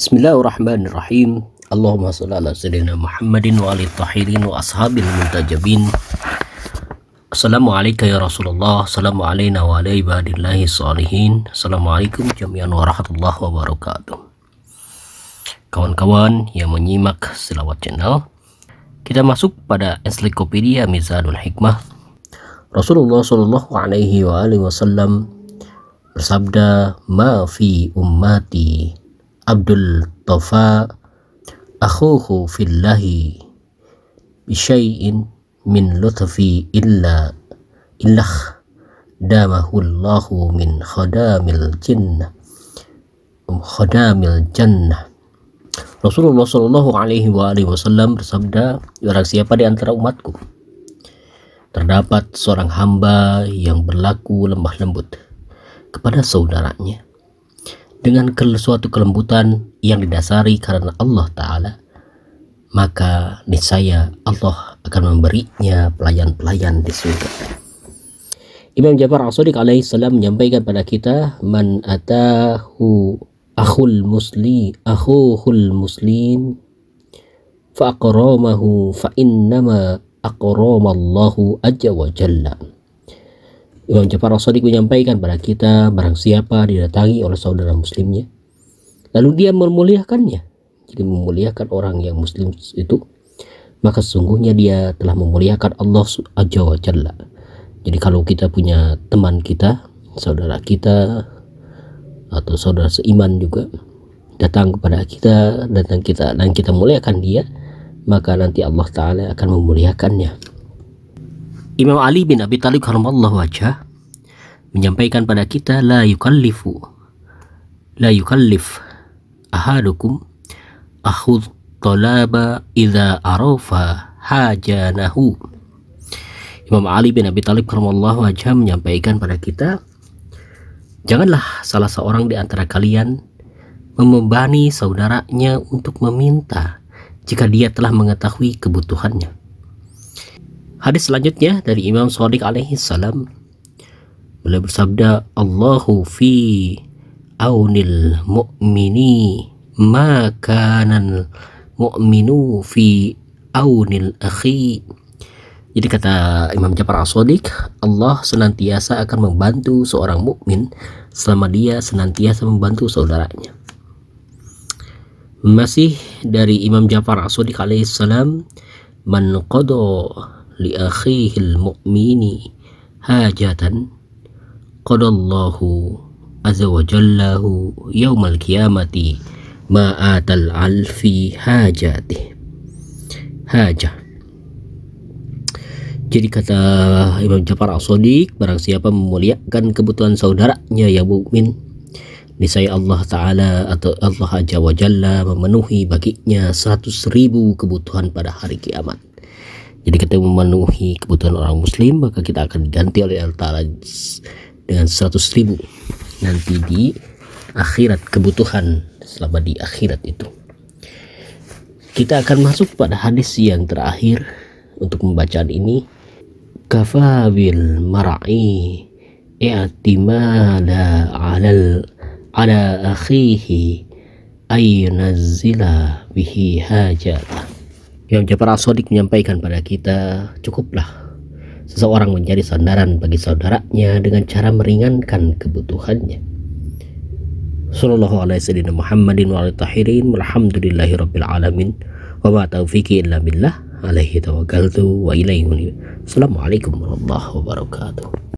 Bismillahirrahmanirrahim. Allahumma shalli ala sayyidina Muhammadin wa ali tahirin wa ashabil muntajabin. Assalamualaikum ya Rasulullah. Assalamu alayna wa ala ibadillahi salihin. Assalamualaikum jami'an warahmatullahi wabarakatuh. Kawan-kawan yang menyimak selawat Channel, kita masuk pada ensiklopedia Mizanul Hikmah. Rasulullah Shallallahu alaihi wa alihi wasallam bersabda, "Ma fi ummati Abdul Tofa akhuhu fillahi bisyai'in min lutfi illa damahu allahu min khadamil jinnah khadamil jannah Rasulullah Shallallahu Alaihi Wasallam bersabda barang siapa di antara umatku terdapat seorang hamba yang berlaku lemah lembut kepada saudaranya dengan suatu kelembutan yang didasari karena Allah Ta'ala, maka niscaya Allah akan memberinya pelayan-pelayan di surga. Imam Jafar as alaihi salam menyampaikan pada kita man atahu akhul musli akhuhul muslim fa aqramahu fa innama aqramallahu ajwa jalla Imam Ja'far As-Sadiq menyampaikan pada kita barang siapa didatangi oleh saudara muslimnya lalu dia memuliakannya jadi memuliakan orang yang muslim itu maka sesungguhnya dia telah memuliakan Allah Azza wa Jalla jadi kalau kita punya teman kita saudara kita atau saudara seiman juga datang kepada kita datang kita dan kita muliakan dia maka nanti Allah Ta'ala akan memuliakannya Imam Ali bin Abi Talib karamallahu wajah menyampaikan pada kita la yukallifu la yukallif ahadukum akhud talaba idza arafa hajanahu Imam Ali bin Abi Talib karamallahu wajah menyampaikan pada kita janganlah salah seorang di antara kalian membebani saudaranya untuk meminta jika dia telah mengetahui kebutuhannya Hadis selanjutnya dari Imam Sadiq alaihi salam. Beliau bersabda, "Allahu fi aunil mu'mini ma kanal mu'minu fi aunil akhi." Jadi kata Imam Ja'far Al-Sadiq, Allah senantiasa akan membantu seorang mukmin selama dia senantiasa membantu saudaranya. Masih dari Imam Ja'far As-Shadiq alaihissalam, "Man qadu li akhihil mu'mini hajatan qadallahu azza wa jallahu yaumal qiyamati ma'atal alfi hajati hajah jadi kata Imam Jafar Al sadiq barang siapa memuliakan kebutuhan saudaranya ya mukmin niscaya Allah taala atau Allah Azza wa Jalla memenuhi baginya 100 ribu kebutuhan pada hari kiamat jadi kita memenuhi kebutuhan orang muslim maka kita akan diganti oleh Allah Ta'ala dengan 100 ribu nanti di akhirat kebutuhan selama di akhirat itu. Kita akan masuk pada hadis yang terakhir untuk pembacaan ini. Kafabil mara'i i'timada 'alal 'ala akhihi ayunazzila bihi hajat yang Jafar Asodik menyampaikan pada kita, cukuplah seseorang menjadi sandaran bagi saudaranya dengan cara meringankan kebutuhannya. Sallallahu alaihi wasallam Muhammadin wa tahirin walhamdulillahi rabbil alamin wa ma taufiqi illa billah alaihi tawakkaltu wa ilaihi Assalamualaikum warahmatullahi wabarakatuh.